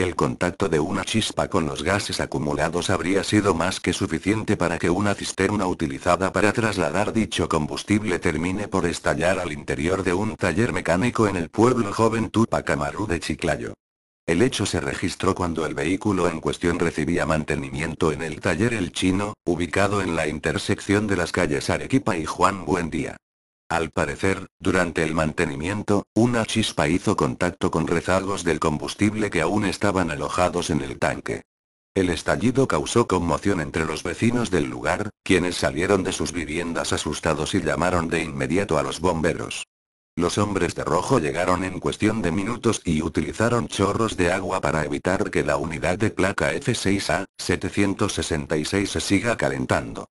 El contacto de una chispa con los gases acumulados habría sido más que suficiente para que una cisterna utilizada para trasladar dicho combustible termine por estallar al interior de un taller mecánico en el pueblo joven Amaru de Chiclayo. El hecho se registró cuando el vehículo en cuestión recibía mantenimiento en el taller El Chino, ubicado en la intersección de las calles Arequipa y Juan Buendía. Al parecer, durante el mantenimiento, una chispa hizo contacto con rezagos del combustible que aún estaban alojados en el tanque. El estallido causó conmoción entre los vecinos del lugar, quienes salieron de sus viviendas asustados y llamaron de inmediato a los bomberos. Los hombres de rojo llegaron en cuestión de minutos y utilizaron chorros de agua para evitar que la unidad de placa F6A-766 se siga calentando.